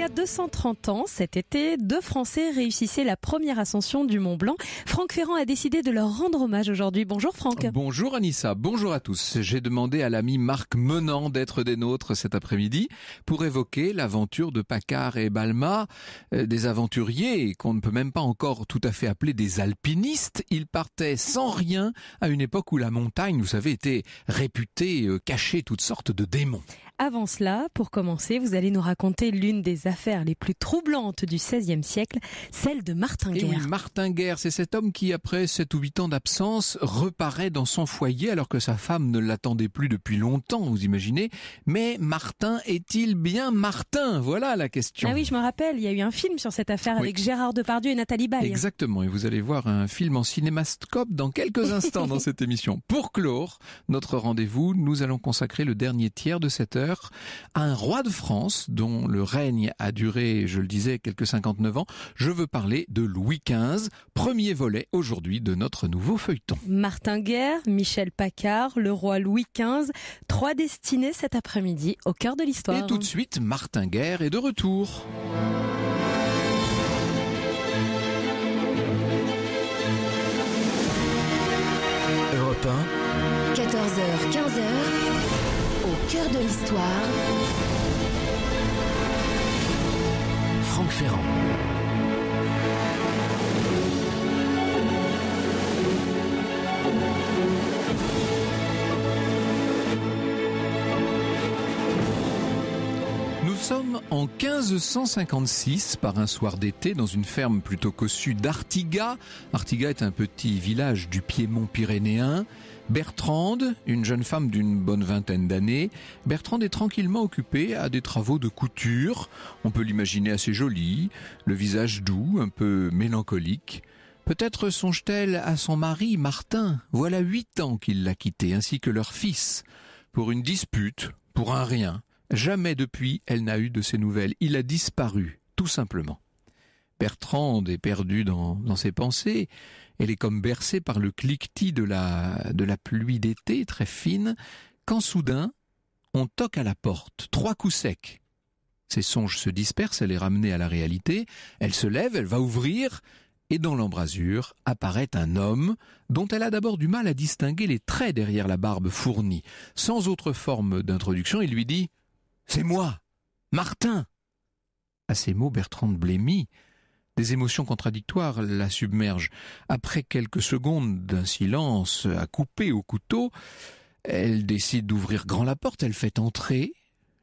Il y a 230 ans, cet été, deux Français réussissaient la première ascension du Mont Blanc. Franck Ferrand a décidé de leur rendre hommage aujourd'hui. Bonjour Franck. Bonjour Anissa, bonjour à tous. J'ai demandé à l'ami Marc Menant d'être des nôtres cet après-midi pour évoquer l'aventure de Paccard et Balma, euh, des aventuriers qu'on ne peut même pas encore tout à fait appeler des alpinistes. Ils partaient sans rien à une époque où la montagne, vous savez, était réputée, euh, cacher toutes sortes de démons avant cela, pour commencer, vous allez nous raconter l'une des affaires les plus troublantes du XVIe siècle, celle de Martin eh Guerre. Et Martin Guerre, c'est cet homme qui, après 7 ou 8 ans d'absence, reparaît dans son foyer alors que sa femme ne l'attendait plus depuis longtemps, vous imaginez. Mais Martin est-il bien Martin Voilà la question. Ah oui, je me rappelle, il y a eu un film sur cette affaire avec Gérard Depardieu et Nathalie Baye. Exactement, et vous allez voir un film en cinémascope dans quelques instants dans cette émission. Pour clore notre rendez-vous, nous allons consacrer le dernier tiers de cette heure un roi de France dont le règne a duré, je le disais, quelques 59 ans. Je veux parler de Louis XV, premier volet aujourd'hui de notre nouveau feuilleton. Martin Guerre, Michel Paccard, le roi Louis XV, trois destinées cet après-midi au cœur de l'histoire. Et tout de suite, Martin Guerre est de retour. de l'histoire. Franck Ferrand. Nous sommes en 1556 par un soir d'été dans une ferme plutôt cossue d'Artiga. Artiga est un petit village du Piémont pyrénéen. Bertrande, une jeune femme d'une bonne vingtaine d'années, Bertrande est tranquillement occupée à des travaux de couture. On peut l'imaginer assez jolie, le visage doux, un peu mélancolique. Peut-être songe-t-elle à son mari, Martin, voilà huit ans qu'il l'a quitté, ainsi que leur fils, pour une dispute, pour un rien. Jamais depuis elle n'a eu de ses nouvelles. Il a disparu, tout simplement. Bertrande est perdue dans ses pensées. Elle est comme bercée par le cliquetis de la, de la pluie d'été, très fine, quand soudain, on toque à la porte, trois coups secs. Ses songes se dispersent, elle est ramenée à la réalité, elle se lève, elle va ouvrir, et dans l'embrasure apparaît un homme dont elle a d'abord du mal à distinguer les traits derrière la barbe fournie. Sans autre forme d'introduction, il lui dit ⁇ C'est moi Martin !⁇ À ces mots, Bertrand blêmit, des émotions contradictoires la submergent. Après quelques secondes d'un silence à couper au couteau, elle décide d'ouvrir grand la porte, elle fait entrer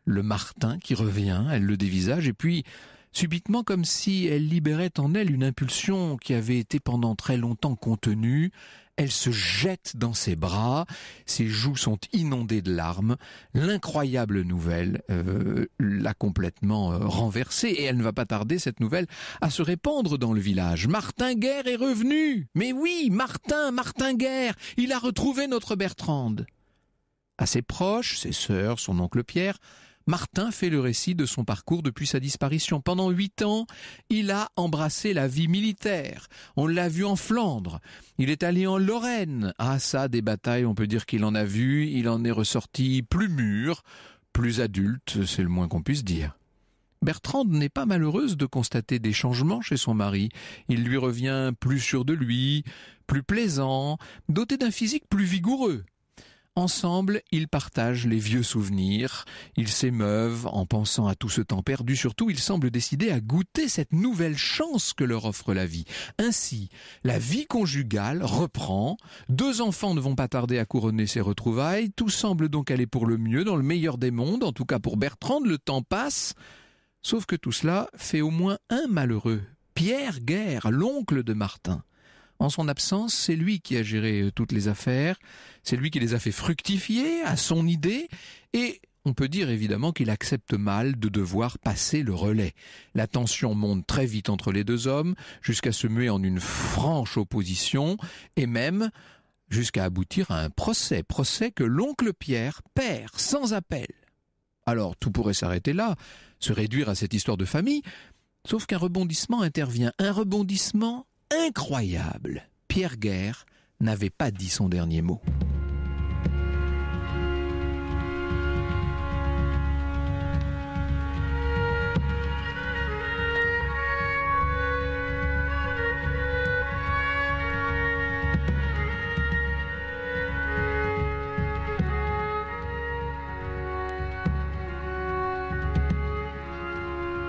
le Martin qui revient, elle le dévisage, et puis, subitement, comme si elle libérait en elle une impulsion qui avait été pendant très longtemps contenue, elle se jette dans ses bras, ses joues sont inondées de larmes. L'incroyable nouvelle euh, l'a complètement euh, renversée et elle ne va pas tarder, cette nouvelle, à se répandre dans le village. Martin Guerre est revenu Mais oui, Martin, Martin Guerre Il a retrouvé notre Bertrande. À ses proches, ses sœurs, son oncle Pierre, Martin fait le récit de son parcours depuis sa disparition. Pendant huit ans, il a embrassé la vie militaire. On l'a vu en Flandre. Il est allé en Lorraine. Ah ça, des batailles, on peut dire qu'il en a vu. Il en est ressorti plus mûr, plus adulte, c'est le moins qu'on puisse dire. Bertrande n'est pas malheureuse de constater des changements chez son mari. Il lui revient plus sûr de lui, plus plaisant, doté d'un physique plus vigoureux. Ensemble, ils partagent les vieux souvenirs, ils s'émeuvent en pensant à tout ce temps perdu, surtout ils semblent décidés à goûter cette nouvelle chance que leur offre la vie. Ainsi, la vie conjugale reprend, deux enfants ne vont pas tarder à couronner ces retrouvailles, tout semble donc aller pour le mieux, dans le meilleur des mondes, en tout cas pour Bertrand, le temps passe, sauf que tout cela fait au moins un malheureux, Pierre Guerre, l'oncle de Martin. En son absence, c'est lui qui a géré euh, toutes les affaires, c'est lui qui les a fait fructifier à son idée, et on peut dire évidemment qu'il accepte mal de devoir passer le relais. La tension monte très vite entre les deux hommes, jusqu'à se muer en une franche opposition, et même jusqu'à aboutir à un procès, procès que l'oncle Pierre perd sans appel. Alors tout pourrait s'arrêter là, se réduire à cette histoire de famille, sauf qu'un rebondissement intervient, un rebondissement incroyable, Pierre Guerre n'avait pas dit son dernier mot.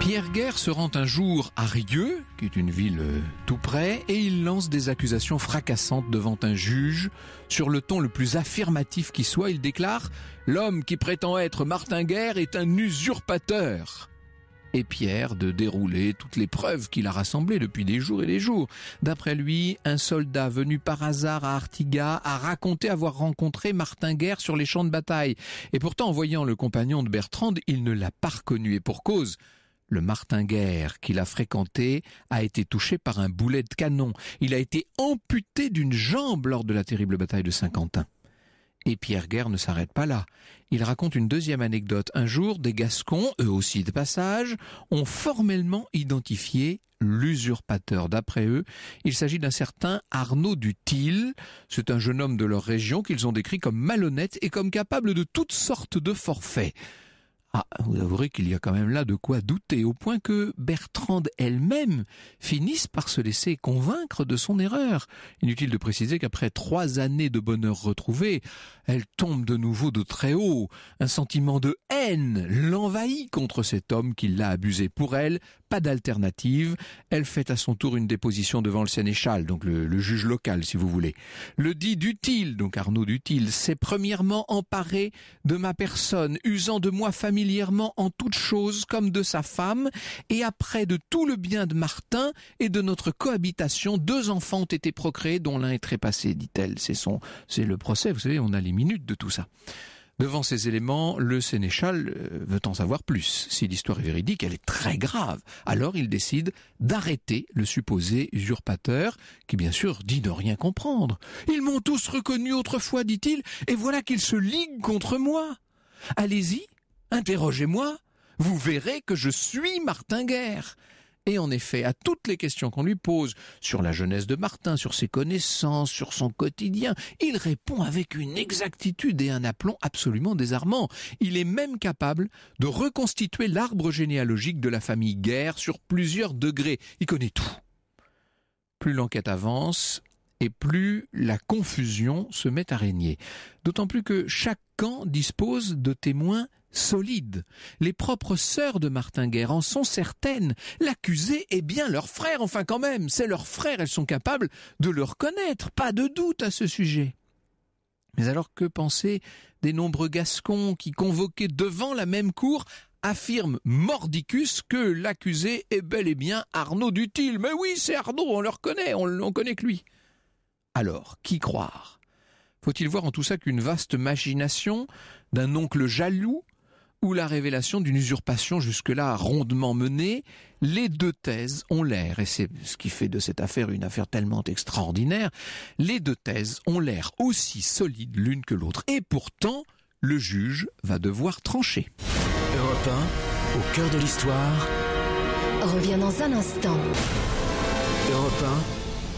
Pierre Guerre se rend un jour à Rieux, qui est une ville euh, tout près, et il lance des accusations fracassantes devant un juge. Sur le ton le plus affirmatif qui soit, il déclare L'homme qui prétend être Martin Guerre est un usurpateur et Pierre de dérouler toutes les preuves qu'il a rassemblées depuis des jours et des jours. D'après lui, un soldat venu par hasard à Artigas a raconté avoir rencontré Martin Guerre sur les champs de bataille. Et pourtant, en voyant le compagnon de Bertrand, il ne l'a pas reconnu et pour cause. Le Guerre, qu'il a fréquenté a été touché par un boulet de canon. Il a été amputé d'une jambe lors de la terrible bataille de Saint-Quentin. Et Pierre Guerre ne s'arrête pas là. Il raconte une deuxième anecdote. Un jour, des Gascons, eux aussi de passage, ont formellement identifié l'usurpateur. D'après eux, il s'agit d'un certain Arnaud Dutil. C'est un jeune homme de leur région qu'ils ont décrit comme malhonnête et comme capable de toutes sortes de forfaits. Ah, vous avouerez qu'il y a quand même là de quoi douter, au point que Bertrande elle-même finisse par se laisser convaincre de son erreur. Inutile de préciser qu'après trois années de bonheur retrouvé, elle tombe de nouveau de très haut. Un sentiment de haine l'envahit contre cet homme qui l'a abusé pour elle, pas d'alternative. Elle fait à son tour une déposition devant le sénéchal, donc le, juge local, si vous voulez. Le dit Dutil, donc Arnaud Dutil, s'est premièrement emparé de ma personne, usant de moi familièrement en toutes choses comme de sa femme, et après de tout le bien de Martin et de notre cohabitation, deux enfants ont été procréés, dont l'un est trépassé, dit-elle. C'est son, c'est le procès, vous savez, on a les minutes de tout ça. Devant ces éléments, le sénéchal euh, veut en savoir plus. Si l'histoire est véridique, elle est très grave. Alors il décide d'arrêter le supposé usurpateur, qui bien sûr dit ne rien comprendre. Ils m'ont tous reconnu autrefois, dit-il, et voilà qu'ils se liguent contre moi. Allez-y, interrogez-moi, vous verrez que je suis Martin Guerre. Et en effet, à toutes les questions qu'on lui pose sur la jeunesse de Martin, sur ses connaissances, sur son quotidien, il répond avec une exactitude et un aplomb absolument désarmant. Il est même capable de reconstituer l'arbre généalogique de la famille Guerre sur plusieurs degrés. Il connaît tout. Plus l'enquête avance, et plus la confusion se met à régner. D'autant plus que chaque camp dispose de témoins solides. Les propres sœurs de Martin Guerre en sont certaines. L'accusé est bien leur frère, enfin quand même, c'est leur frère, elles sont capables de le reconnaître, pas de doute à ce sujet. Mais alors que penser des nombreux Gascons qui, convoqués devant la même cour, affirment Mordicus que l'accusé est bel et bien Arnaud Dutil. Mais oui, c'est Arnaud, on le reconnaît, on, le connaît que lui. Alors, qui croire Faut-il voir en tout ça qu'une vaste machination d'un oncle jaloux ou la révélation d'une usurpation jusque-là rondement menée, les deux thèses ont l'air, et c'est ce qui fait de cette affaire une affaire tellement extraordinaire, les deux thèses ont l'air aussi solides l'une que l'autre. Et pourtant, le juge va devoir trancher. Europe au cœur de l'histoire, revient dans un instant. Europe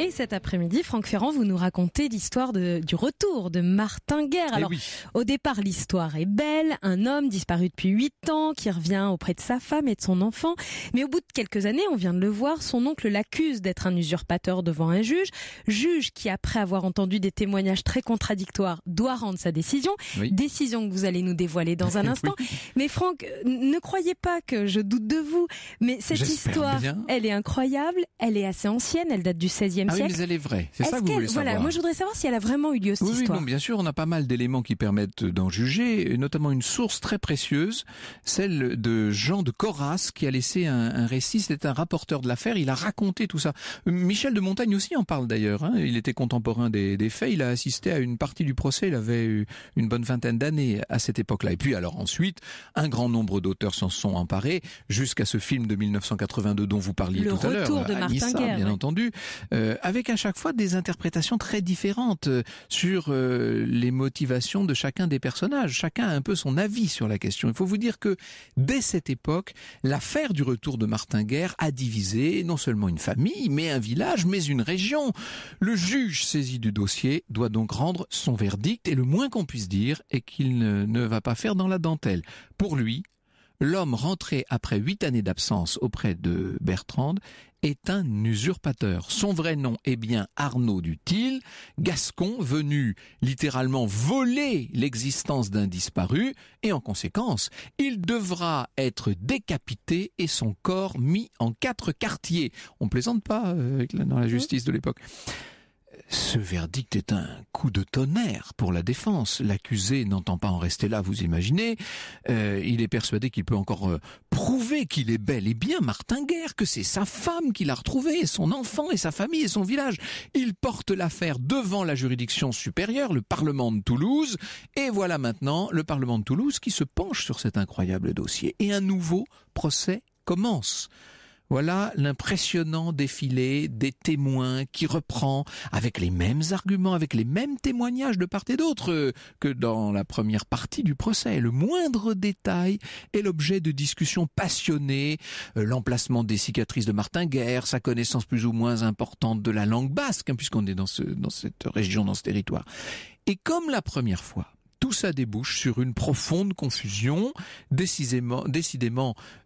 Et cet après-midi, Franck Ferrand, vous nous racontez l'histoire du retour de Martin Guerre. Eh Alors, au départ, l'histoire est belle. Un homme disparu depuis huit ans qui revient auprès de sa femme et de son enfant. Mais au bout de quelques années, on vient de le voir, son oncle l'accuse d'être un usurpateur devant un juge. Juge qui, après avoir entendu des témoignages très contradictoires, doit rendre sa décision. Décision que vous allez nous dévoiler dans un instant. Mais Franck, ne croyez pas que je doute de vous. Mais cette histoire, elle est incroyable. Elle est assez ancienne. Elle date du 16e ah Oui, mais elle est vraie. C'est -ce ça que vous voulez savoir. Voilà, moi je voudrais savoir si elle a vraiment eu lieu cette histoire. Oui, non, bien sûr, on a pas mal d'éléments qui permettent d'en juger, notamment une source très précieuse, celle de Jean de Corras qui a laissé un, récit. C'était un rapporteur de l'affaire. Il a raconté tout ça. Michel de Montagne aussi en parle d'ailleurs. Hein. Il était contemporain des, faits. Il a assisté à une partie du procès. Il avait eu une bonne vingtaine d'années à cette époque-là. Et puis alors ensuite, un grand nombre d'auteurs s'en sont emparés jusqu'à ce film de 1982 dont vous parliez tout à l'heure, Martin Guerre, bien entendu. Euh, avec à chaque fois des interprétations très différentes euh, sur euh, les motivations de chacun des personnages. Chacun a un peu son avis sur la question. Il faut vous dire que dès cette époque, l'affaire du retour de Martin Guerre a divisé non seulement une famille, mais un village, mais une région. Le juge saisi du dossier doit donc rendre son verdict et le moins qu'on puisse dire est qu'il ne, ne va pas faire dans la dentelle. Pour lui, l'homme rentré après huit années d'absence auprès de Bertrand est un usurpateur. Son vrai nom est bien Arnaud Dutil, gascon venu littéralement voler l'existence d'un disparu, et en conséquence, il devra être décapité et son corps mis en quatre quartiers. On plaisante pas euh, dans la mmh. justice de l'époque. Ce verdict est un coup de tonnerre pour la défense. L'accusé n'entend pas en rester là, vous imaginez. Euh, il est persuadé qu'il peut encore euh, prouver qu'il est bel et bien Martin Guerre, que c'est sa femme qu'il a retrouvé, son enfant et sa famille et son village. Il porte l'affaire devant la juridiction supérieure, le Parlement de Toulouse, et voilà maintenant le Parlement de Toulouse qui se penche sur cet incroyable dossier. Et un nouveau procès commence. Voilà l'impressionnant défilé des témoins qui reprend avec les mêmes arguments, avec les mêmes témoignages de part et d'autre que dans la première partie du procès. Le moindre détail est l'objet de discussions passionnées, euh, l'emplacement des cicatrices de Martin Guerre, sa connaissance plus ou moins importante de la langue basque, hein, puisqu'on est dans cette région, dans ce territoire. Et comme la première fois, tout ça débouche sur une profonde confusion. décidément,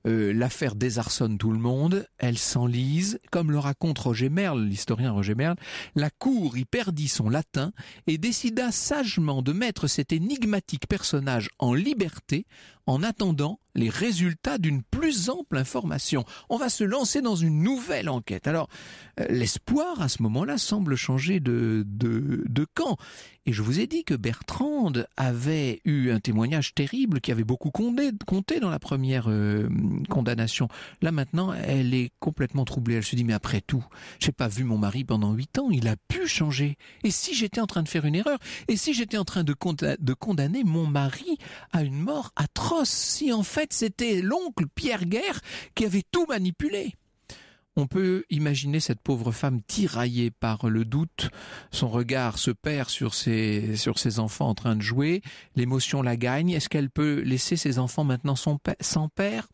euh, l'affaire désarçonne tout le monde. Elle s'enlise. Comme le raconte Roger Merle, l'historien Roger Merle, la cour y perdit son latin et décida sagement de mettre cet énigmatique personnage en liberté en attendant les résultats d'une plus ample information. On va se lancer dans une nouvelle enquête. Alors, euh, l'espoir à ce moment-là semble changer de, de, camp. Et je vous ai dit que Bertrand avait eu un témoignage terrible qui avait beaucoup compté, dans la première euh, condamnation. Là maintenant, elle est complètement troublée. Elle se dit, mais après tout, j'ai pas vu mon mari pendant huit ans. Il a pu changer. Et si j'étais en train de faire une erreur? Et si j'étais en train de, condamner, mon mari à une mort atroce? si en fait c'était l'oncle Pierre Guerre qui avait tout manipulé. On peut imaginer cette pauvre femme tiraillée par le doute, son regard se perd sur ses, sur ses enfants en train de jouer, l'émotion la gagne, est-ce qu'elle peut laisser ses enfants maintenant sans père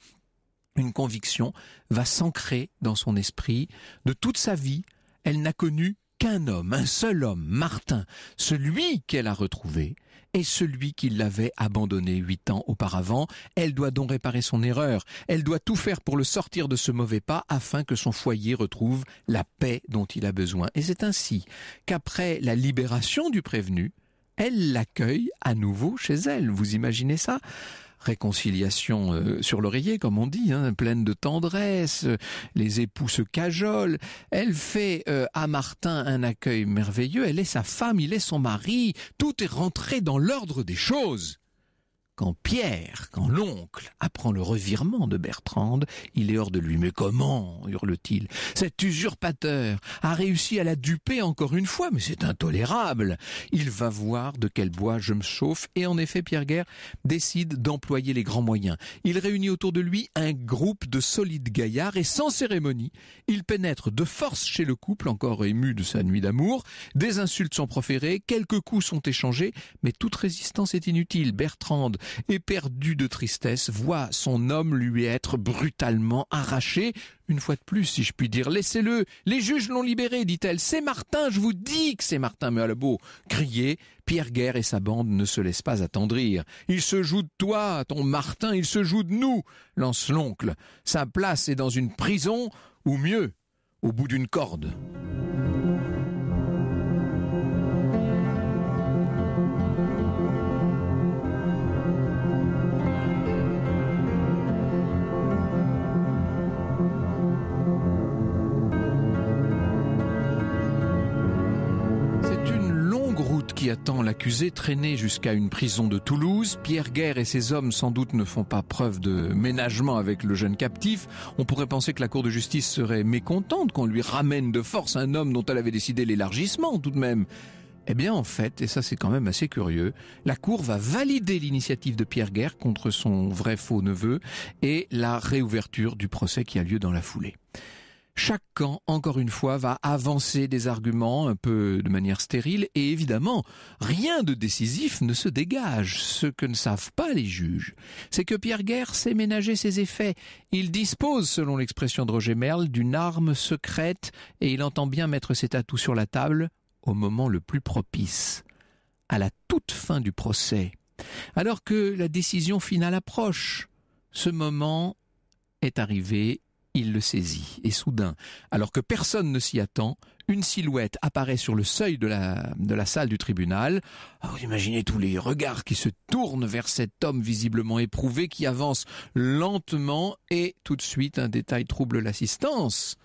Une conviction va s'ancrer dans son esprit. De toute sa vie, elle n'a connu qu'un homme, un seul homme, Martin, celui qu'elle a retrouvé, et celui qui l'avait abandonné huit ans auparavant. Elle doit donc réparer son erreur. Elle doit tout faire pour le sortir de ce mauvais pas afin que son foyer retrouve la paix dont il a besoin. Et c'est ainsi qu'après la libération du prévenu, elle l'accueille à nouveau chez elle. Vous imaginez ça? réconciliation euh, sur l'oreiller, comme on dit, hein, pleine de tendresse, euh, les époux se cajolent, elle fait euh, à Martin un accueil merveilleux, elle est sa femme, il est son mari, tout est rentré dans l'ordre des choses. Quand Pierre, quand l'oncle, apprend le revirement de Bertrand, il est hors de lui. Mais comment hurle-t-il. Cet usurpateur a réussi à la duper encore une fois, mais c'est intolérable. Il va voir de quel bois je me chauffe, et en effet, Pierre Guerre décide d'employer les grands moyens. Il réunit autour de lui un groupe de solides gaillards, et sans cérémonie, il pénètre de force chez le couple, encore ému de sa nuit d'amour. Des insultes sont proférées, quelques coups sont échangés, mais toute résistance est inutile. Bertrande éperdu de tristesse, voit son homme lui être brutalement arraché. Une fois de plus, si je puis dire, laissez-le. Les juges l'ont libéré, dit-elle. C'est Martin, je vous dis que c'est Martin. Mais crier, Pierre Guerre et sa bande ne se laissent pas attendrir. Il se joue de toi, ton Martin, il se joue de nous, lance l'oncle. Sa place est dans une prison, ou mieux, au bout d'une corde. attend l'accusé traîné jusqu'à une prison de Toulouse. Pierre Guerre et ses hommes sans doute ne font pas preuve de ménagement avec le jeune captif. On pourrait penser que la Cour de justice serait mécontente qu'on lui ramène de force un homme dont elle avait décidé l'élargissement tout de même. Eh bien, en fait, et ça c'est quand même assez curieux, la Cour va valider l'initiative de Pierre Guerre contre son vrai faux neveu et la réouverture du procès qui a lieu dans la foulée. Chaque camp, encore une fois, va avancer des arguments un peu de manière stérile et évidemment, rien de décisif ne se dégage. Ce que ne savent pas les juges, c'est que Pierre Guerre sait ménager ses effets. Il dispose, selon l'expression de Roger Merle, d'une arme secrète et il entend bien mettre ses atout sur la table au moment le plus propice, à la toute fin du procès. Alors que la décision finale approche, ce moment est arrivé il le saisit. Et soudain, alors que personne ne s'y attend, une silhouette apparaît sur le seuil de la, de la salle du tribunal. Ah, vous imaginez tous les regards qui se tournent vers cet homme visiblement éprouvé qui avance lentement et tout de suite un détail trouble l'assistance.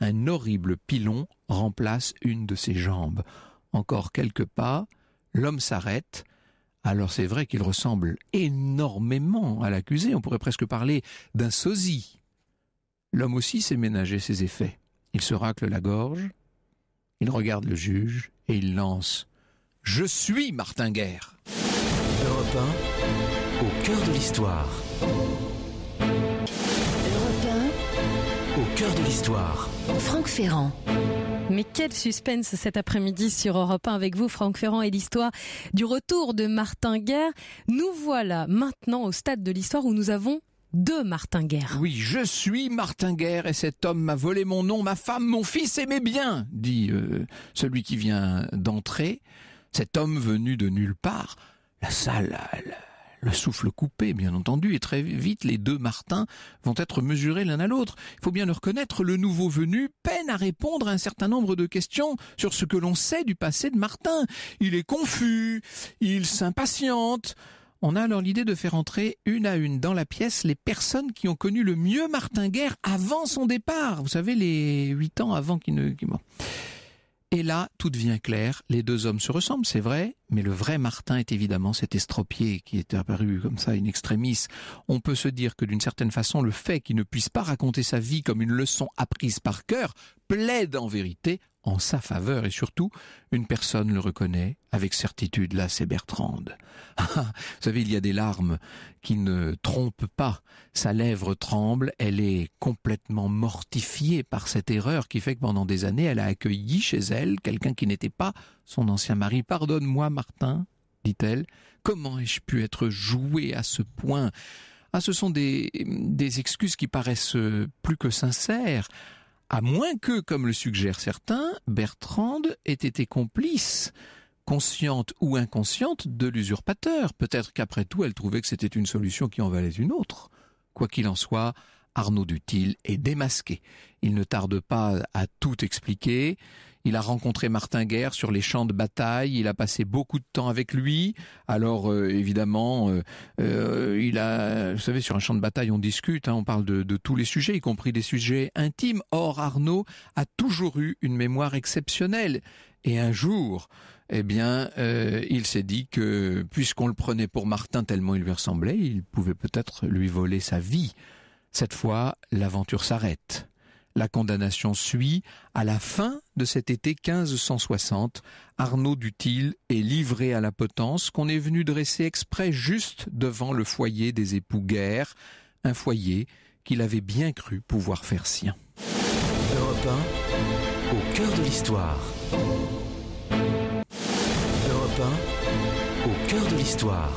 Un horrible pilon remplace une de ses jambes. Encore quelques pas, l'homme s'arrête, alors c'est vrai qu'il ressemble énormément à l'accusé, on pourrait presque parler d'un sosie. L'homme aussi sait ménager ses effets. Il se racle la gorge, il regarde le juge et il lance Je suis Martin Guerre Europe 1, au cœur de l'histoire. Au cœur de l'histoire. Franck Ferrand. Mais quel suspense cet après-midi sur Europe 1 avec vous, Franck Ferrand, et l'histoire du retour de Martin Guerre. Nous voilà maintenant au stade de l'histoire où nous avons de Martin Guerre. Oui, je suis Martin Guerre et cet homme m'a volé mon nom, ma femme, mon fils et mes biens, dit euh, celui qui vient d'entrer. Cet homme venu de nulle part, la salle, le souffle coupé, bien entendu, et très vite les deux Martins vont être mesurés l'un à l'autre. Il faut bien le reconnaître, le nouveau venu peine à répondre à un certain nombre de questions sur ce que l'on sait du passé de Martin. Il est confus, il s'impatiente, on a alors l'idée de faire entrer une à une dans la pièce les personnes qui ont connu le mieux Martin Guerre avant son départ. Vous savez, les huit ans avant qu'il ne... Et là, tout devient clair. Les deux hommes se ressemblent, c'est vrai mais le vrai Martin est évidemment cet estropié qui est apparu comme ça in extremis. On peut se dire que d'une certaine façon, le fait qu'il ne puisse pas raconter sa vie comme une leçon apprise par cœur plaide en vérité en sa faveur et surtout, une personne le reconnaît avec certitude, là c'est Bertrande. Ah, vous savez, il y a des larmes qui ne trompent pas, sa lèvre tremble, elle est complètement mortifiée par cette erreur qui fait que pendant des années elle a accueilli chez elle quelqu'un qui n'était pas son ancien mari. Pardonne-moi, Martin, dit-elle, comment ai-je pu être jouée à ce point Ah, ce sont des, des excuses qui paraissent plus que sincères, à moins que, comme le suggèrent certains, Bertrande ait été complice consciente ou inconsciente de l'usurpateur. Peut-être qu'après tout, elle trouvait que c'était une solution qui en valait une autre. Quoi qu'il en soit, Arnaud Dutil est démasqué. Il ne tarde pas à tout expliquer. Il a rencontré Martin Guerre sur les champs de bataille. Il a passé beaucoup de temps avec lui. Alors euh, évidemment, euh, euh, il a, vous savez, sur un champ de bataille, on discute, hein, on parle de, de, tous les sujets, y compris des sujets intimes. Or, Arnaud a toujours eu une mémoire exceptionnelle. Et un jour, eh bien, il s'est dit que puisqu'on le prenait pour Martin tellement il lui ressemblait, il pouvait peut-être lui voler sa vie. Cette fois, l'aventure s'arrête. La condamnation suit. À la fin de cet été 1560, Arnaud Dutil est livré à la potence qu'on est venu dresser exprès juste devant le foyer des époux Guerre, un foyer qu'il avait bien cru pouvoir faire sien. Europe au cœur de l'histoire. Europe 1, au cœur de l'histoire.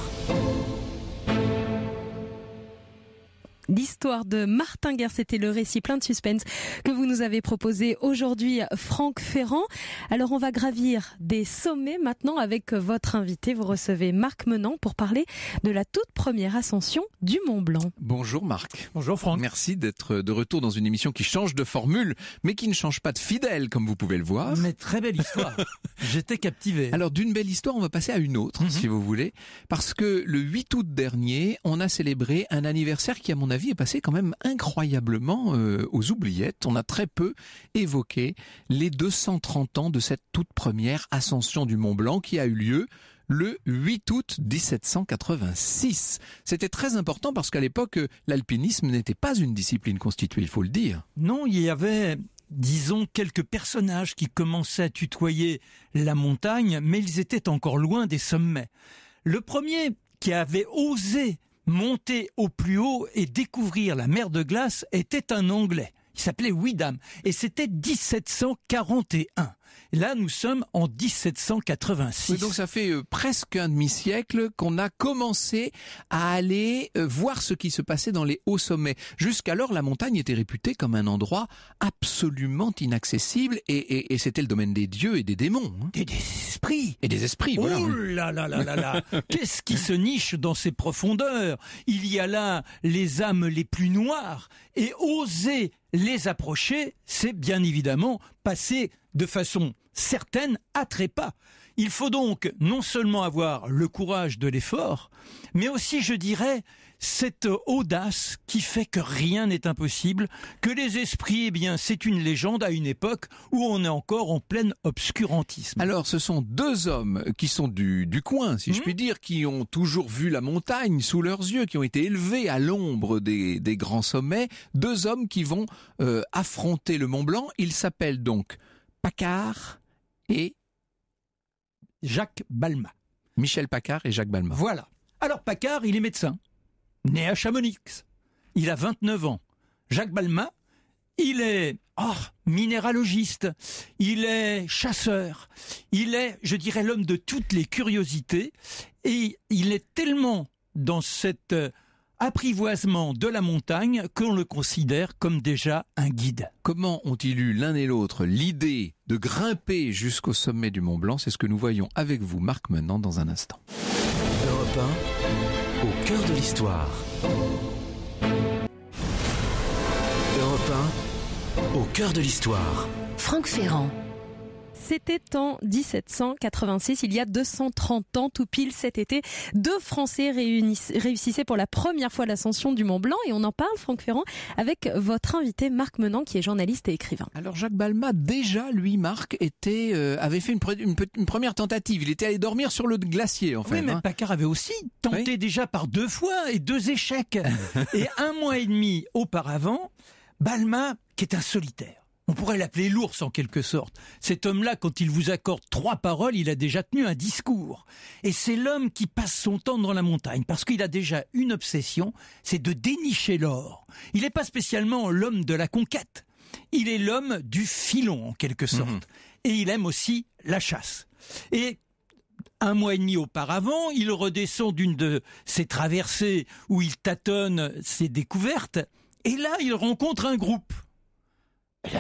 L'histoire de Martin Guerre, c'était le récit plein de suspense que vous nous avez proposé aujourd'hui, Franck Ferrand. Alors on va gravir des sommets maintenant avec votre invité. Vous recevez Marc Menant pour parler de la toute première ascension du Mont Blanc. Bonjour Marc. Bonjour Franck. Merci d'être de retour dans une émission qui change de formule, mais qui ne change pas de fidèle, comme vous pouvez le voir. Mais très belle histoire. J'étais captivé. Alors d'une belle histoire, on va passer à une autre, mhm. si vous voulez, parce que le 8 août dernier, on a célébré un anniversaire qui, à mon vie est passée quand même incroyablement euh, aux oubliettes. On a très peu évoqué les 230 ans de cette toute première ascension du Mont Blanc qui a eu lieu le 8 août 1786. C'était très important parce qu'à l'époque, l'alpinisme n'était pas une discipline constituée, il faut le dire. Non, il y avait disons, quelques personnages qui commençaient à tutoyer la montagne, mais ils étaient encore loin des sommets. Le premier qui avait osé monter au plus haut et découvrir la mer de glace était un Anglais. Il s'appelait Widam et c'était 1741. Là, nous sommes en 1786. donc ça fait euh, presque un demi-siècle qu'on a commencé à aller euh, voir ce qui se passait dans les hauts sommets. Jusqu'alors, la montagne était réputée comme un endroit absolument inaccessible et, c'était le domaine des dieux et des démons. Hein. Et des esprits. Et des esprits, voilà. Oh là là Qu'est-ce qui se niche dans ces profondeurs Il y a là les âmes les plus noires et oser les approcher, c'est bien évidemment passer de façon certaine à trépas. Il faut donc non seulement avoir le courage de l'effort, mais aussi, je dirais, cette audace qui fait que rien n'est impossible, que les esprits, eh bien, c'est une légende à une époque où on est encore en plein obscurantisme. Alors, ce sont deux hommes qui sont du, coin, si je mhm. puis dire, qui ont toujours vu la montagne sous leurs yeux, qui ont été élevés à l'ombre des, grands sommets, deux hommes qui vont euh, affronter le Mont Blanc. Ils s'appellent donc Paccard et Jacques Balma. Michel Paccard et Jacques Balma. Voilà. Alors Paccard, il est médecin né à Chamonix. Il a 29 ans. Jacques Balma, il est oh, minéralogiste, il est chasseur, il est, je dirais, l'homme de toutes les curiosités, et il est tellement dans cet euh, apprivoisement de la montagne qu'on le considère comme déjà un guide. Comment ont-ils eu l'un et l'autre l'idée de grimper jusqu'au sommet du Mont Blanc C'est ce que nous voyons avec vous, Marc, maintenant, dans un instant au cœur de l'histoire. Europe 1, au cœur de l'histoire. Franck Ferrand. C'était en 1786, il y a 230 ans tout pile cet été, deux Français réussissaient pour la première fois l'ascension du Mont Blanc et on en parle, Franck Ferrand, avec votre invité Marc Menant qui est journaliste et écrivain. Alors Jacques Balma, déjà lui, Marc, était, euh, avait fait une, première tentative. Il était allé dormir sur le glacier en fait. Oui, mais hein. avait aussi tenté déjà par deux fois et deux échecs. et un mois et demi auparavant, Balma, qui est un solitaire, on pourrait l'appeler l'ours en quelque sorte. Cet homme-là, quand il vous accorde trois paroles, il a déjà tenu un discours. Et c'est l'homme qui passe son temps dans la montagne, parce qu'il a déjà une obsession, c'est de dénicher l'or. Il n'est pas spécialement l'homme de la conquête. Il est l'homme du filon, en quelque mhm. sorte. Et il aime aussi la chasse. Et un mois et demi auparavant, il redescend d'une de ses traversées où il tâtonne ses découvertes. Et là, il rencontre un groupe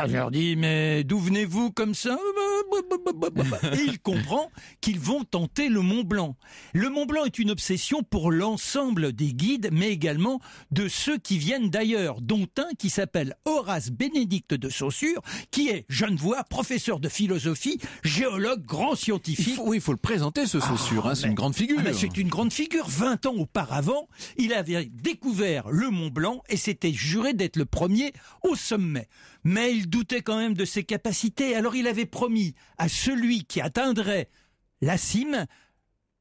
je leur dis, mais d'où venez-vous comme ça Et bah, bah, bah, il comprend qu'ils vont tenter le Mont Blanc. Le Mont Blanc est une obsession pour l'ensemble des guides, mais également de ceux qui viennent d'ailleurs, dont un qui s'appelle Horace Bénédicte de Saussure, qui est voix, professeur de philosophie, géologue, grand scientifique. oui, il faut le présenter ce Saussure, hein, ah, ah, c'est une grande figure. c'est une grande figure. 20 ans auparavant, il avait découvert le Mont Blanc et s'était juré d'être le premier au sommet. Mais il doutait quand même de ses capacités, alors il avait promis à celui qui atteindrait la cime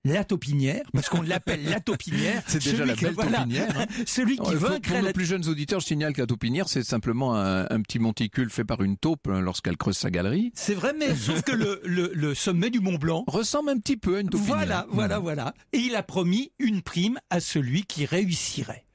la taupinière, parce qu'on l'appelle la taupinière. C'est déjà la belle taupinière. Hein. celui qui oh, vaincrait. Pour nos plus jeunes auditeurs, je signale que la taupinière, c'est simplement un, petit monticule fait par une taupe hein, lorsqu'elle creuse sa galerie. C'est vrai, mais sauf que le, le, sommet du Mont Blanc ressemble un petit peu à une taupinière. Voilà, voilà, voilà. Et il a promis une prime à celui qui réussirait.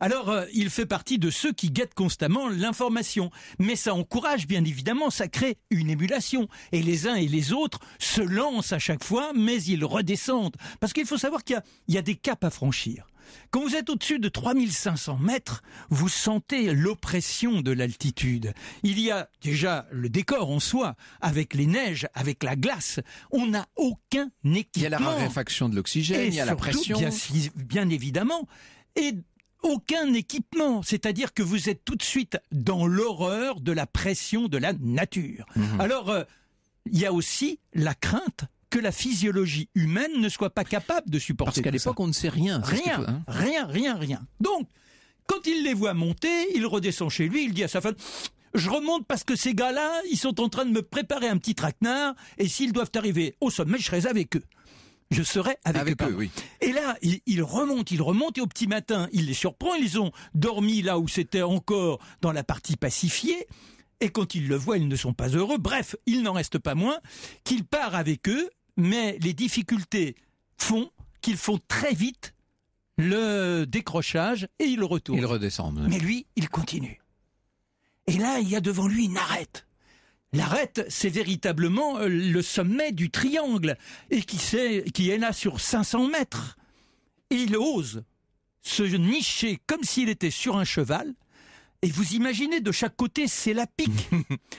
Alors, euh, il fait partie de ceux qui guettent constamment l'information. Mais ça encourage, bien évidemment, ça crée une émulation. Et les uns et les autres se lancent à chaque fois, mais ils redescendent. Parce qu'il faut savoir qu'il y, a des caps à franchir. Quand vous êtes au-dessus de 3500 mètres, vous sentez l'oppression de l'altitude. Il y a déjà le décor en soi, avec les neiges, avec la glace. On n'a aucun équipement. Il y a la raréfaction de l'oxygène, il y a la pression. Bien, bien évidemment. Et aucun équipement. C'est-à-dire que vous êtes tout de suite dans l'horreur de la pression de la nature. Mhm. Alors, euh, il y a aussi la crainte que la physiologie humaine ne soit pas capable de supporter. Parce qu'à l'époque, on ne sait rien. Rien, hein. rien, rien, rien. Donc, quand il les voit monter, il redescend chez lui, il dit à sa femme, je remonte parce que ces gars-là, ils sont en train de me préparer un petit traquenard, et s'ils doivent arriver au sommet, je serai avec eux je serai avec, eux. Et là, ils, remonte, remontent, ils remontent, et au petit matin, il les surprend, ils ont dormi là où c'était encore dans la partie pacifiée, et quand ils le voient, ils ne sont pas heureux. Bref, il n'en reste pas moins qu'il part avec eux, mais les difficultés font qu'ils font très vite le décrochage et il retournent. Il redescend. Mais lui, il continue. Et là, il y a devant lui une arête. L'arête, c'est véritablement euh, le sommet du triangle, et qui, est là sur 500 mètres. Et il ose se nicher comme s'il était sur un cheval, et vous imaginez, de chaque côté, c'est la pique.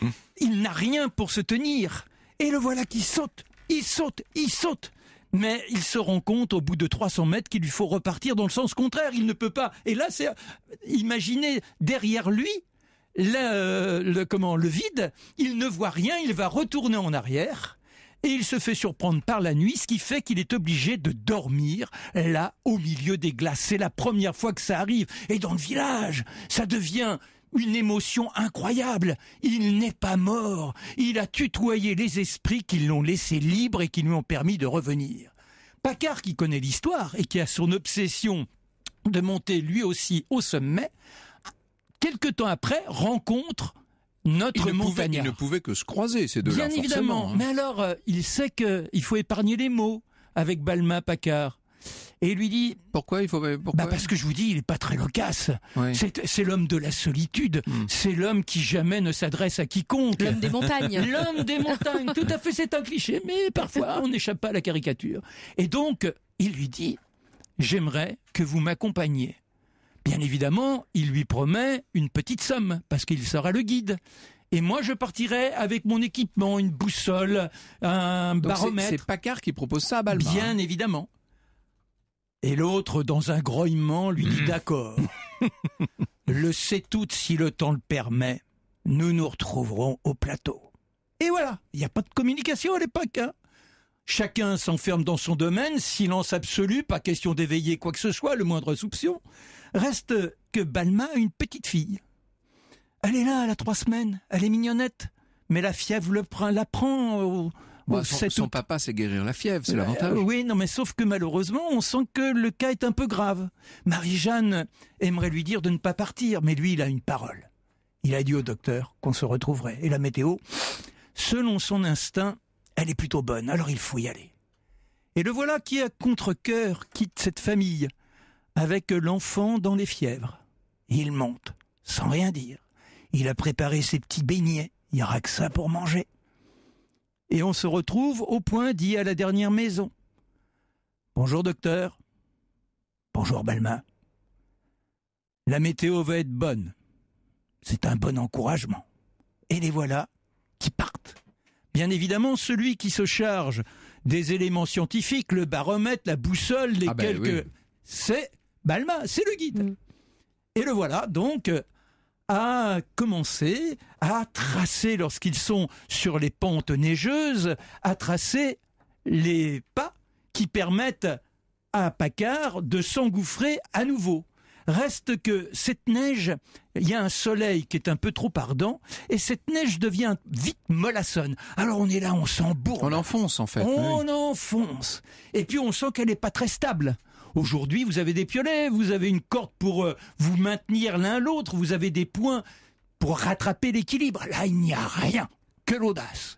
il n'a rien pour se tenir. Et le voilà qui saute, il saute, il saute. Mais il se rend compte au bout de 300 mètres qu'il lui faut repartir dans le sens contraire. Il ne peut pas. Et là, c'est, euh, imaginez, derrière lui, le, le, comment, le vide, il ne voit rien, il va retourner en arrière et il se fait surprendre par la nuit, ce qui fait qu'il est obligé de dormir là au milieu des glaces. C'est la première fois que ça arrive. Et dans le village, ça devient une émotion incroyable. Il n'est pas mort. Il a tutoyé les esprits qui l'ont laissé libre et qui lui ont permis de revenir. Pacard qui connaît l'histoire et qui a son obsession de monter lui aussi au sommet, quelque temps après, rencontre notre montagnard. Pouvait, ne pouvait que se croiser, ces deux-là. Bien évidemment. Hein. Mais alors, euh, il sait qu'il faut épargner les mots avec Balma Paccard. Et il lui dit pourquoi il faut bah parce que je vous dis il est pas très loquace. C'est l'homme de la solitude, hmm. c'est l'homme qui jamais ne s'adresse à quiconque. L'homme des montagnes. l'homme des montagnes. Tout à fait, c'est un cliché, mais parfois on n'échappe pas à la caricature. Et donc il lui dit j'aimerais que vous m'accompagniez Bien évidemment, il lui promet une petite somme parce qu'il sera le guide. Et moi, je partirai avec mon équipement, une boussole, un baromètre. C'est Paccard qui propose ça à Balmain. Bien évidemment. Et l'autre, dans un grognement, lui dit mmh. d'accord. le sait tout si le temps le permet. Nous nous retrouverons au plateau. Et voilà, il n'y a pas de communication à l'époque. Hein. Chacun s'enferme dans son domaine, silence absolu, pas question d'éveiller quoi que ce soit, le moindre soupçon. Reste que Balma a une petite fille. Elle est là, elle a trois semaines, elle est mignonnette. Mais la fièvre le prend, la prend son, papa, sait guérir la fièvre, c'est la euh, l'avantage. oui, non, mais sauf que malheureusement, on sent que le cas est un peu grave. Marie-Jeanne aimerait lui dire de ne pas partir, mais lui, il a une parole. Il a dit au docteur qu'on se retrouverait. Et la météo, selon son instinct, elle est plutôt bonne, alors il faut y aller. Et le voilà qui, à contre-coeur, quitte cette famille, avec l'enfant dans les fièvres. Il monte, sans rien dire. Il a préparé ses petits beignets, il n'y aura que ça pour manger. Et on se retrouve au point dit à la dernière maison. Bonjour docteur. Bonjour Balmain. La météo va être bonne. C'est un bon encouragement. Et les voilà qui partent. Bien évidemment, celui qui se charge des éléments scientifiques, le baromètre, la boussole, les ah ben quelques... C'est Balma, c'est le guide. Mm. Et le voilà donc à euh, commencer à tracer, lorsqu'ils sont sur les pentes neigeuses, à tracer les pas qui permettent à Paccard de s'engouffrer à nouveau. Reste que cette neige, il y a un soleil qui est un peu trop ardent, et cette neige devient vite mollassonne. Alors on est là, on s'embourbe. On enfonce en fait. On enfonce. Et puis on sent qu'elle n'est pas très stable. Aujourd'hui, vous avez des piolets, vous avez une corde pour euh, vous maintenir l'un l'autre, vous avez des points pour rattraper l'équilibre. Là, il n'y a rien que l'audace.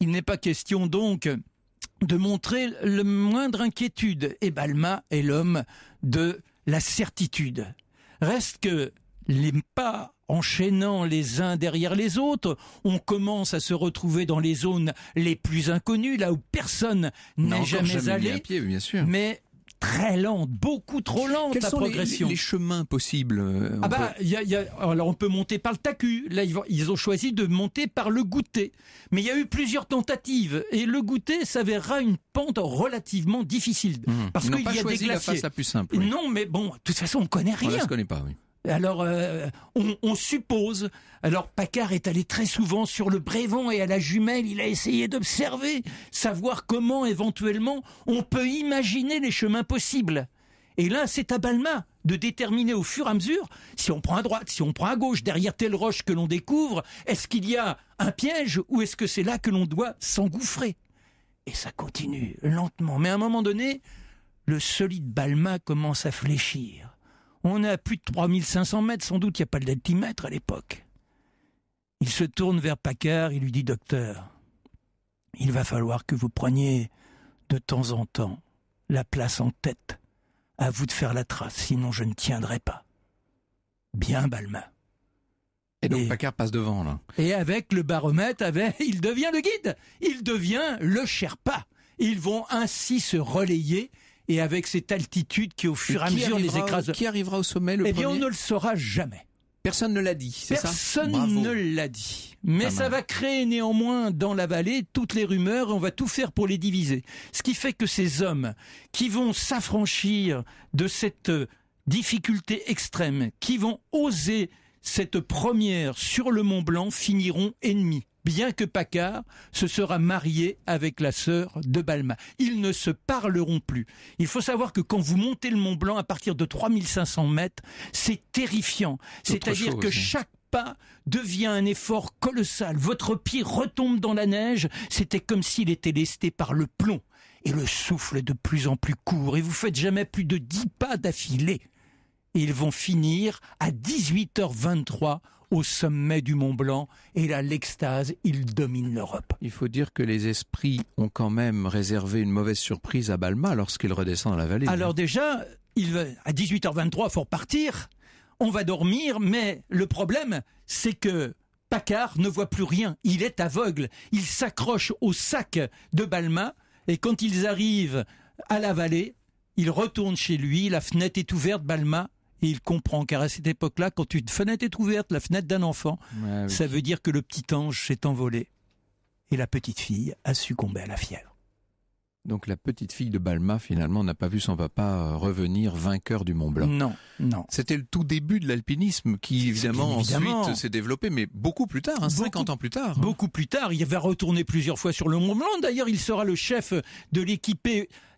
Il n'est pas question donc de montrer le moindre inquiétude. Et Balma est l'homme de la certitude. Reste que les pas enchaînant les uns derrière les autres, on commence à se retrouver dans les zones les plus inconnues, là où personne n'est jamais, allé. bien sûr. Mais très lente, beaucoup trop lente Quels la sont progression. Les, chemins possibles euh, Ah bah, il y a, alors on peut monter par le tacu. Là, ils, ont choisi de monter par le goûter. Mais il y a eu plusieurs tentatives et le goûter s'avérera une pente relativement difficile mmh. parce qu'il y a des glaciers. La face la plus simple. Non, mais bon, de toute façon, on connaît rien. On ne connaît pas. Oui. Alors, euh, on, suppose. Alors, Paccard est allé très souvent sur le Brévent et à la jumelle. Il a essayé d'observer, savoir comment éventuellement on peut imaginer les chemins possibles. Et là, c'est à Balma de déterminer au fur et à mesure si on prend à droite, si on prend à gauche, derrière telle roche que l'on découvre, est-ce qu'il y a un piège ou est-ce que c'est là que l'on doit s'engouffrer Et ça continue lentement. Mais à un moment donné, le solide Balma commence à fléchir. On est à plus de 3500 mètres, sans doute, il n'y a pas de d'altimètre à l'époque. Il se tourne vers Paccard, il lui dit Docteur, il va falloir que vous preniez de temps en temps la place en tête. À vous de faire la trace, sinon je ne tiendrai pas. Bien, Balmain. Et donc Packard passe devant, là. Et avec le baromètre, avec, il devient le guide. Il devient le Sherpa. Ils vont ainsi se relayer et avec cette altitude qui au fur et à mesure les écrase. qui arrivera au sommet le Eh bien, on ne le saura jamais. Personne ne l'a dit, c'est ça Personne ne l'a dit. Mais ça va créer néanmoins dans la vallée toutes les rumeurs on va tout faire pour les diviser. Ce qui fait que ces hommes qui vont s'affranchir de cette euh, difficulté extrême, qui vont oser cette première sur le Mont Blanc finiront ennemis bien que Paccard se sera marié avec la sœur de Balma. Ils ne se parleront plus. Il faut savoir que quand vous montez le Mont Blanc à partir de 3500 mètres, c'est terrifiant. C'est-à-dire que hein. chaque pas devient un effort colossal. Votre pied retombe dans la neige. C'était comme s'il était lesté par le plomb. Et le souffle de plus en plus court. Et vous faites jamais plus de 10 pas d'affilée. Ils vont finir à 18h23 au sommet du Mont Blanc, et là l'extase, il domine l'Europe. Il faut dire que les esprits ont quand même réservé une mauvaise surprise à Balma lorsqu'il redescend dans la vallée. Alors déjà, il va, à 18h23, faut partir. on va dormir, mais le problème, c'est que Pacard ne voit plus rien, il est aveugle, il s'accroche au sac de Balma, et quand ils arrivent à la vallée, il retourne chez lui, la fenêtre est ouverte, Balma il comprend. Car à cette époque-là, quand une fenêtre est ouverte, la fenêtre d'un enfant, ça veut dire que le petit ange s'est envolé. Et la petite fille a succombé à la fièvre. Donc la petite fille de Balma, finalement, n'a pas vu son papa euh, revenir vainqueur du Mont Blanc. Non, non. C'était le tout début de l'alpinisme qui, évidemment, ensuite s'est développé, mais beaucoup plus tard, 50 hein, ans plus tard. Hein. Beaucoup plus tard, il va retourner plusieurs fois sur le Mont Blanc. D'ailleurs, il sera le chef de l'équipe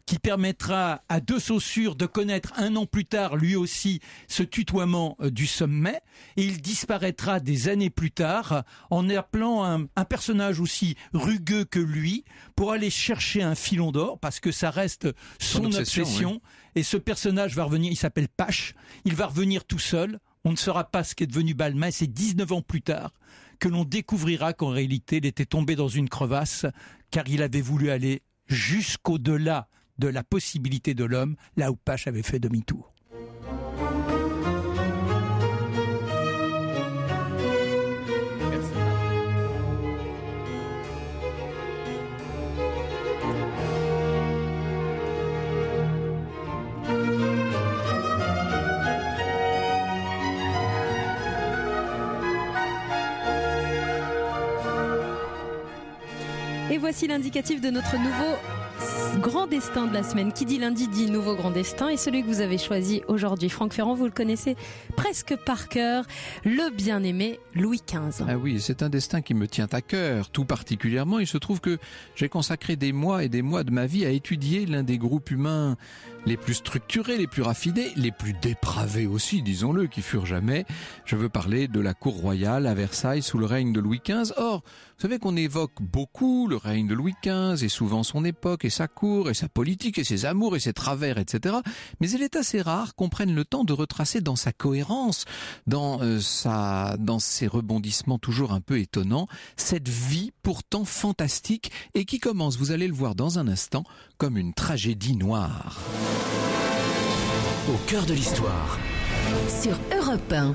qui permettra à deux Saussure de connaître un an plus tard lui aussi ce tutoiement euh, du sommet et il disparaîtra des années plus tard euh, en appelant un, personnage aussi rugueux que lui pour aller chercher un filon d'or parce que ça reste son, obsession, et ce personnage va revenir, il s'appelle Pache, il va revenir tout seul on ne saura pas ce qu'est devenu Balmain, c'est 19 ans plus tard que l'on découvrira qu'en réalité il était tombé dans une crevasse car il avait voulu aller jusqu'au-delà de la possibilité de l'homme, là où Pache avait fait demi-tour. Et voici l'indicatif de notre nouveau Grand destin de la semaine. Qui dit lundi dit nouveau grand destin. Et celui que vous avez choisi aujourd'hui, Franck Ferrand, vous le connaissez presque par cœur, le bien-aimé Louis XV. Ah oui, c'est un destin qui me tient à cœur, tout particulièrement. Il se trouve que j'ai consacré des mois et des mois de ma vie à étudier l'un des groupes humains les plus structurés, les plus raffinés, les plus dépravés aussi, disons-le, qui furent jamais. Je veux parler de la cour royale à Versailles sous le règne de Louis XV. Or, vous savez qu'on évoque beaucoup le règne de Louis XV et souvent son époque et sa cour et sa politique et ses amours et ses travers, etc. Mais il est assez rare qu'on prenne le temps de retracer dans sa cohérence, dans euh, dans ses rebondissements toujours un peu étonnants, cette vie pourtant fantastique et qui commence, vous allez le voir dans un instant, comme une tragédie noire. Au cœur de l'histoire. Sur Europe 1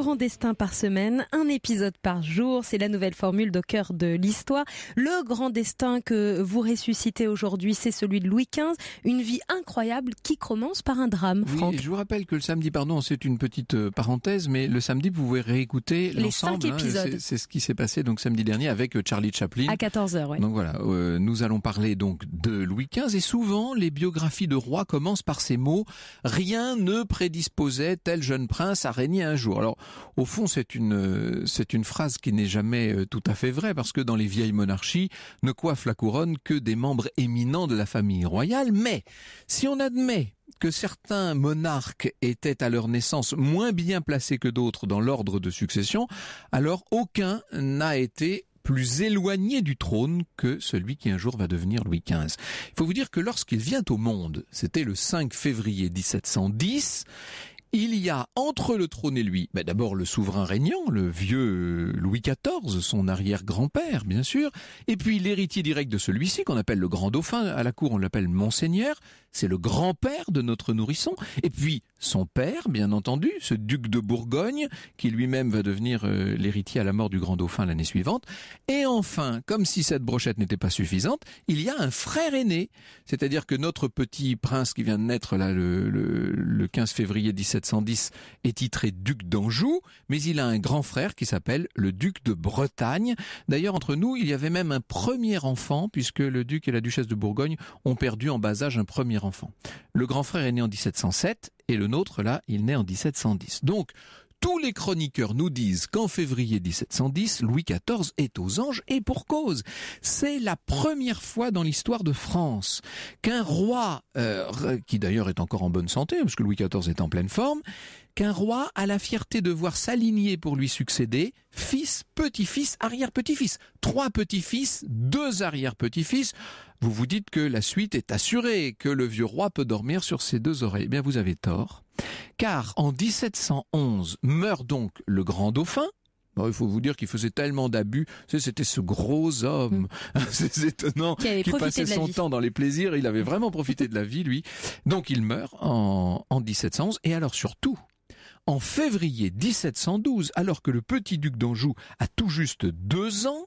grand destin par semaine, un épisode par jour. C'est la nouvelle formule de cœur de l'histoire. Le grand destin que vous ressuscitez aujourd'hui, c'est celui de Louis XV. Une vie incroyable qui commence par un drame, Je vous rappelle que le samedi, pardon, c'est une petite euh, parenthèse, mais le samedi, vous pouvez réécouter l'ensemble. Les cinq hein, épisodes. c'est ce qui s'est passé donc samedi dernier avec euh, Charlie Chaplin. À 14h, oui. Donc voilà, euh, nous allons parler donc de Louis XV et souvent, les biographies de rois commencent par ces mots. Rien ne prédisposait tel jeune prince à régner un jour. Alors, au fond, c'est une, phrase qui n'est jamais euh, tout à fait vraie parce que dans les vieilles monarchies, ne coiffent la couronne que des membres éminents de la famille royale. Mais si on admet que certains monarques étaient à leur naissance moins bien placés que d'autres dans l'ordre de succession, alors aucun n'a été plus éloigné du trône que celui qui un jour va devenir Louis XV. Il faut vous dire que lorsqu'il vient au monde, c'était le 5 février 1710, il y a entre le trône et lui, ben d'abord le souverain régnant, le vieux Louis XIV, son arrière-grand-père, bien sûr, et puis l'héritier direct de celui-ci, qu'on appelle le grand dauphin, à la cour on l'appelle monseigneur, c'est le grand-père de notre nourrisson, et puis son père, bien entendu, ce duc de Bourgogne, qui lui-même va devenir euh, l'héritier à la mort du grand dauphin l'année suivante, et enfin, comme si cette brochette n'était pas suffisante, il y a un frère aîné, c'est-à-dire que notre petit prince qui vient de naître là le, le, le 15 février 1710 est titré duc d'Anjou, mais il a un grand frère qui s'appelle le duc de Bretagne. D'ailleurs, entre nous, il y avait même un premier enfant, puisque le duc et la duchesse de Bourgogne ont perdu en bas âge un premier enfant. Le grand frère est né en 1707 et le nôtre, là, il naît en 1710. Donc, tous les chroniqueurs nous disent qu'en février 1710, Louis XIV est aux anges et pour cause. C'est la première fois dans l'histoire de France qu'un roi, euh, qui d'ailleurs est encore en bonne santé, puisque Louis XIV est en pleine forme, qu'un roi a la fierté de voir s'aligner pour lui succéder fils, petit-fils, arrière-petit-fils. Trois petits-fils, deux arrière-petits-fils. Vous vous dites que la suite est assurée, que le vieux roi peut dormir sur ses deux oreilles. Eh bien, vous avez tort. Car en 1711 meurt donc le grand dauphin, il faut vous dire qu'il faisait tellement d'abus. C'était ce gros homme, mm. c'est étonnant, qui, passait son temps dans les plaisirs. Il avait vraiment profité de la vie, lui. Donc il meurt en, en 1711. Et alors surtout, en février 1712, alors que le petit duc d'Anjou a tout juste deux ans,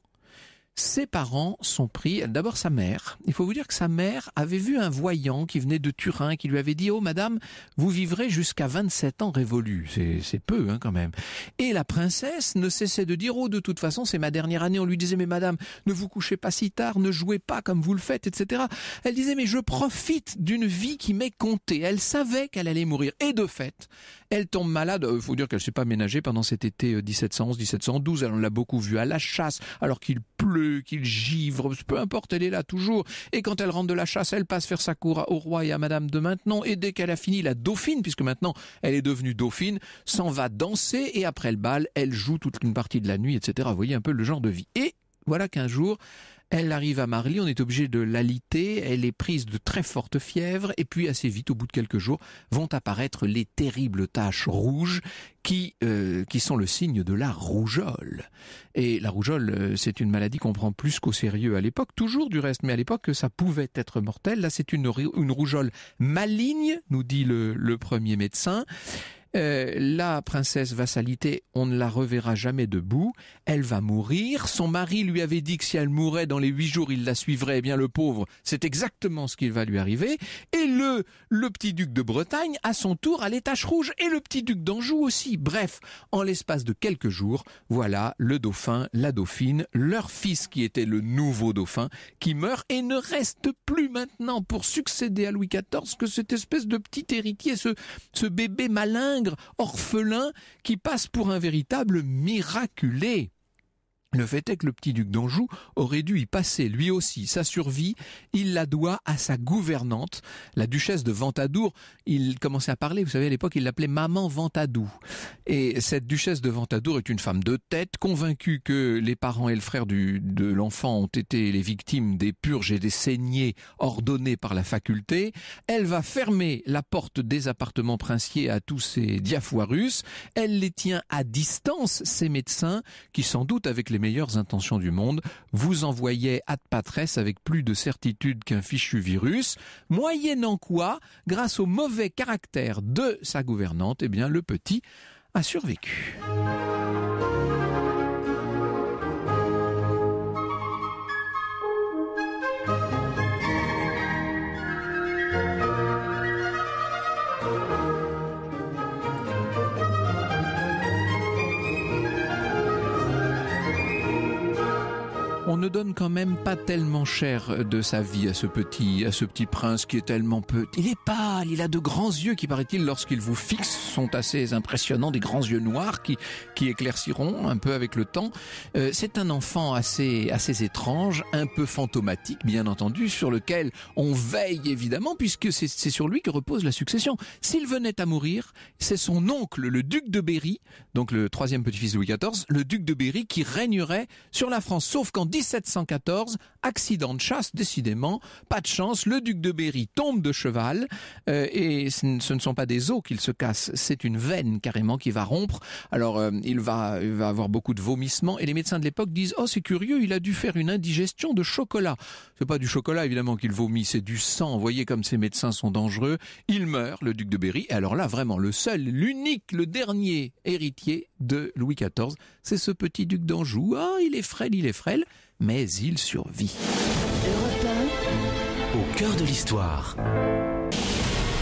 ses parents sont pris, d'abord sa mère. Il faut vous dire que sa mère avait vu un voyant qui venait de Turin, qui lui avait dit, oh madame, vous vivrez jusqu'à 27 ans révolus. C'est peu, hein, quand même. Et la princesse ne cessait de dire, oh, de toute façon, c'est ma dernière année. On lui disait, mais madame, ne vous couchez pas si tard, ne jouez pas comme vous le faites, etc. Elle disait, mais je profite d'une vie qui m'est comptée. Elle savait qu'elle allait mourir. Et de fait, elle tombe malade. Il euh, faut dire qu'elle s'est pas ménagée pendant cet été 1711-1712. Euh, elle en l'a beaucoup vu à la chasse, alors qu'il pleut, qu'il givre, peu importe, elle est là toujours. Et quand elle rentre de la chasse, elle passe faire sa cour au roi et à Madame de Maintenon. Et dès qu'elle a fini, la dauphine, puisque maintenant elle est devenue dauphine, s'en va danser. Et après le bal, elle joue toute une partie de la nuit, etc. Vous voyez un peu le genre de vie voilà qu'un jour, elle arrive à Marly, on est obligé de l'aliter, elle est prise de très forte fièvre, et puis assez vite, au bout de quelques jours, vont apparaître les terribles taches rouges qui, euh, qui sont le signe de la rougeole. Et la rougeole, euh, c'est une maladie qu'on prend plus qu'au sérieux à l'époque, toujours du reste, mais à l'époque, ça pouvait être mortel. Là, c'est une, une rougeole maligne, nous dit le premier médecin. Euh, la princesse Vassalité, on ne la reverra jamais debout, elle va mourir, son mari lui avait dit que si elle mourait dans les huit jours, il la suivrait, eh bien le pauvre, c'est exactement ce qui va lui arriver, et le, le petit duc de Bretagne, à son tour, à l'étage rouge et le petit duc d'Anjou aussi. Bref, en l'espace de quelques jours, voilà le dauphin, la dauphine, leur fils qui était le nouveau dauphin, qui meurt et ne reste plus maintenant pour succéder à Louis XIV que cette espèce de petit héritier, ce, ce bébé malin orphelin, qui passe pour un véritable miraculé. Le fait est que le petit duc d'Anjou aurait dû y passer lui aussi sa survie. Il la doit à sa gouvernante, la duchesse de Ventadour. Il commençait à parler, vous savez, à l'époque, il l'appelait Maman Ventadou. Et cette duchesse de Ventadour est une femme de tête, convaincue que les parents et le frère du, de l'enfant ont été les victimes des purges et des saignées ordonnées par la faculté. Elle va fermer la porte des appartements princiers à tous ces diafoirus. Elle les tient à distance, ces médecins, qui sans doute avec les meilleures intentions du monde, vous envoyait à patres avec plus de certitude qu'un fichu virus, moyennant quoi, grâce au mauvais caractère de sa gouvernante, eh bien, le petit a survécu. on ne donne quand même pas tellement cher de sa vie à ce petit, à ce petit prince qui est tellement petit. Il est pâle, il a de grands yeux qui, paraît-il, lorsqu'il vous fixe, sont assez impressionnants, des grands yeux noirs qui, qui éclairciront un peu avec le temps. Euh, c'est un enfant assez, assez étrange, un peu fantomatique, bien entendu, sur lequel on veille évidemment, puisque c'est, sur lui que repose la succession. S'il venait à mourir, c'est son oncle, le duc de Berry, donc le troisième petit-fils de Louis XIV, le duc de Berry qui régnerait sur la France. Sauf qu'en 1714, accident de chasse, décidément, pas de chance, le duc de Berry tombe de cheval, euh, et ce ne sont pas des os qu'il se casse, c'est une veine carrément qui va rompre. Alors euh, il, va, va avoir beaucoup de vomissements, et les médecins de l'époque disent, oh c'est curieux, il a dû faire une indigestion de chocolat. C'est pas du chocolat évidemment qu'il vomit, c'est du sang, vous voyez comme ces médecins sont dangereux. Il meurt, le duc de Berry, et alors là vraiment, le seul, l'unique, le dernier héritier de Louis XIV, c'est ce petit duc d'Anjou. Ah, il est frêle, il est frêle, mais il survit. Europe 1, au cœur de l'histoire.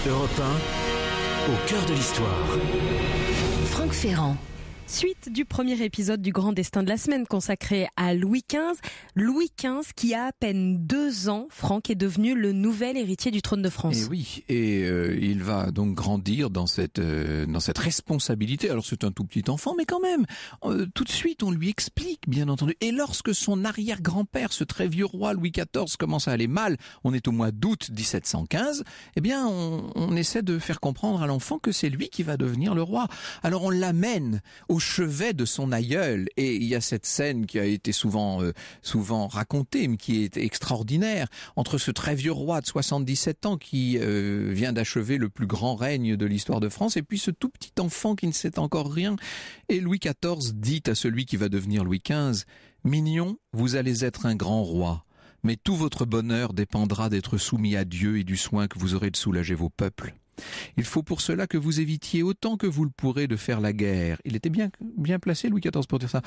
Europe 1, au cœur de l'histoire. Franck Ferrand. Suite du premier épisode du Grand Destin de la semaine consacré à Louis XV. Louis XV qui a à peine deux ans, Franck est devenu le nouvel héritier du trône de France. Et eh oui, et euh, il va donc grandir dans cette euh, dans cette responsabilité. Alors c'est un tout petit enfant, mais quand même, euh, tout de suite on lui explique, bien entendu. Et lorsque son arrière-grand-père, ce très vieux roi Louis XIV, commence à aller mal, on est au mois d'août 1715. Eh bien, on essaie de faire comprendre à l'enfant que c'est lui qui va devenir le roi. Alors on l'amène au chevet de son aïeul. Et il y a cette scène qui a été souvent, euh, souvent racontée, mais qui est extraordinaire, entre ce très vieux roi de 77 ans qui euh, vient d'achever le plus grand règne de l'histoire de France, et puis ce tout petit enfant qui ne sait encore rien. Et Louis XIV dit à celui qui va devenir Louis XV, Mignon, vous allez être un grand roi mais tout votre bonheur dépendra d'être soumis à Dieu et du soin que vous aurez de soulager vos peuples. Il faut pour cela que vous évitiez autant que vous le pourrez de faire la guerre. Il était bien, bien placé, Louis XIV, pour dire ça.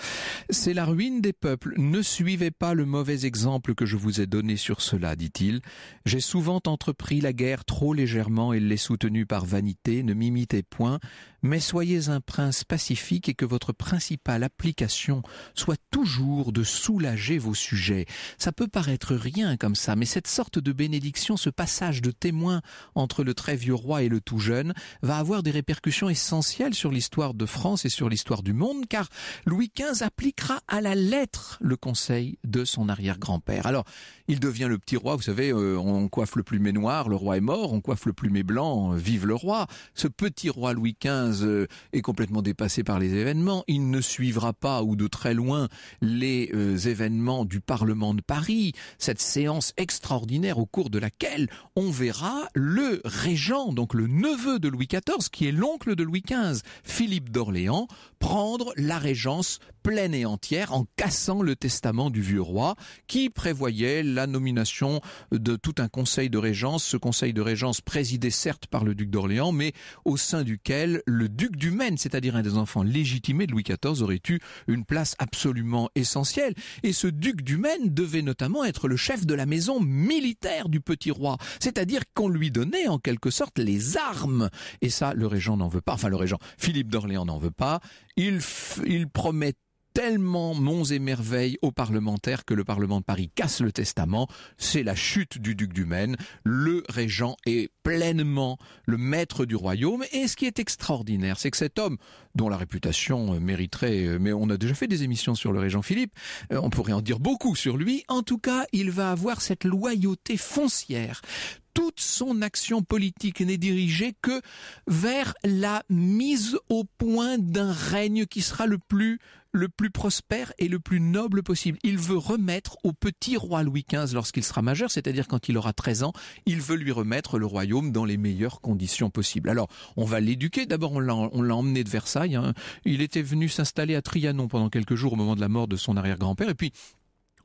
C'est la ruine des peuples. Ne suivez pas le mauvais exemple que je vous ai donné sur cela, dit-il. J'ai souvent entrepris la guerre trop légèrement et l'ai soutenue par vanité. Ne m'imitez point, mais soyez un prince pacifique et que votre principale application soit toujours de soulager vos sujets. Ça peut paraître rien comme ça, mais cette sorte de bénédiction, ce passage de témoin entre le très vieux roi le tout jeune, va avoir des répercussions essentielles sur l'histoire de France et sur l'histoire du monde, car Louis XV appliquera à la lettre le conseil de son arrière-grand-père. Alors, il devient le petit roi, vous savez, euh, on coiffe le plumet noir, le roi est mort, on coiffe le plumet blanc, vive le roi. Ce petit roi Louis XV euh, est complètement dépassé par les événements, il ne suivra pas ou de très loin les euh, événements du Parlement de Paris, cette séance extraordinaire au cours de laquelle on verra le régent, donc donc le neveu de Louis XIV, qui est l'oncle de Louis XV, Philippe d'Orléans, prendre la régence pleine et entière en cassant le testament du vieux roi qui prévoyait la nomination de tout un conseil de régence. Ce conseil de régence présidé certes par le duc d'Orléans, mais au sein duquel le duc du Maine, c'est-à-dire un des enfants légitimés de Louis XIV, aurait eu une place absolument essentielle. Et ce duc du Maine devait notamment être le chef de la maison militaire du petit roi, c'est-à-dire qu'on lui donnait en quelque sorte les les armes. Et ça, le régent n'en veut pas. Enfin, le régent, Philippe d'Orléans n'en veut pas. Il, il promet tellement monts et merveilles aux parlementaires que le Parlement de Paris casse le testament. C'est la chute du duc du Maine. Le régent est pleinement le maître du royaume. Et ce qui est extraordinaire, c'est que cet homme, dont la réputation euh, mériterait, euh, mais on a déjà fait des émissions sur le régent Philippe, euh, on pourrait en dire beaucoup sur lui. En tout cas, il va avoir cette loyauté foncière toute son action politique n'est dirigée que vers la mise au point d'un règne qui sera le plus le plus prospère et le plus noble possible. Il veut remettre au petit roi Louis XV lorsqu'il sera majeur, c'est-à-dire quand il aura 13 ans, il veut lui remettre le royaume dans les meilleures conditions possibles. Alors, on va l'éduquer. D'abord, on l'a emmené de Versailles. Hein. Il était venu s'installer à Trianon pendant quelques jours au moment de la mort de son arrière-grand-père. Et puis,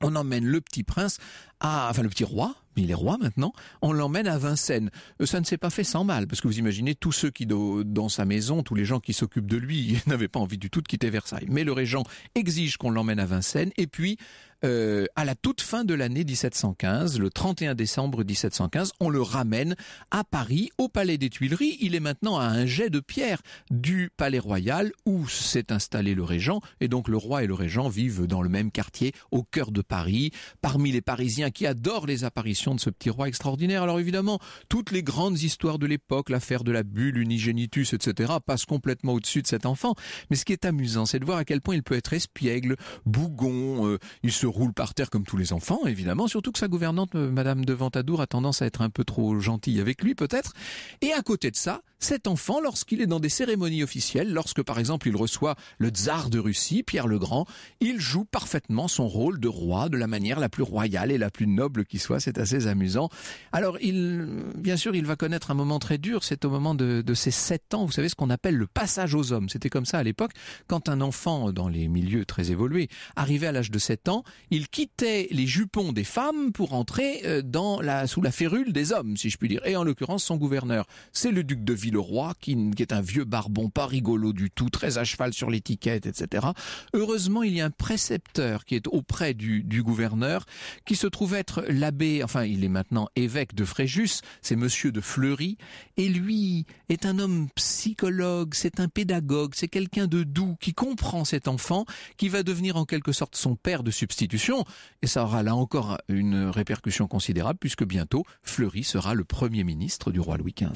on emmène le petit prince à, enfin le petit roi, il est roi maintenant, on l'emmène à Vincennes. Euh, ça ne s'est pas fait sans mal, parce que vous imaginez tous ceux qui, dans sa maison, tous les gens qui s'occupent de lui, n'avaient pas envie du tout de quitter Versailles. Mais le régent exige qu'on l'emmène à Vincennes, et puis euh, à la toute fin de l'année 1715, le 31 décembre 1715, on le ramène à Paris, au Palais des Tuileries. Il est maintenant à un jet de pierre du Palais Royal où s'est installé le régent, et donc le roi et le régent vivent dans le même quartier, au cœur de Paris, parmi les Parisiens qui adorent les apparitions de ce petit roi extraordinaire. Alors évidemment, toutes les grandes histoires de l'époque, l'affaire de la bulle, unigénitus, etc., passent complètement au-dessus de cet enfant. Mais ce qui est amusant, c'est de voir à quel point il peut être espiègle, bougon, euh, il se roule par terre comme tous les enfants, évidemment, surtout que sa gouvernante, euh, Madame de Ventadour, a tendance à être un peu trop gentille avec lui, peut-être. Et à côté de ça, cet enfant, lorsqu'il est dans des cérémonies officielles, lorsque par exemple il reçoit le tsar de Russie, Pierre le Grand, il joue parfaitement son rôle de roi de la manière la plus royale et la plus noble qui soit. C'est assez amusant. Alors, bien sûr, il va connaître un moment très dur. C'est au moment de, ses sept ans. Vous savez ce qu'on appelle le passage aux hommes. C'était comme ça à l'époque. Quand un enfant, dans les milieux très évolués, arrivait à l'âge de 7 ans, il quittait les jupons des femmes pour entrer euh, dans la, sous la férule des hommes, si je puis dire. Et en l'occurrence, son gouverneur, c'est le duc de Villeroy, qui, est un vieux barbon, pas rigolo du tout, très à cheval sur l'étiquette, etc. Heureusement, il y a un précepteur qui est auprès du, du gouverneur, qui se trouve être l'abbé, enfin, il est maintenant évêque de Fréjus, c'est monsieur de Fleury, et lui est un homme psychologue, c'est un pédagogue, c'est quelqu'un de doux, qui comprend cet enfant, qui va devenir en quelque sorte son père de substitution et ça aura là encore une répercussion considérable, puisque bientôt, Fleury sera le Premier ministre du roi Louis XV.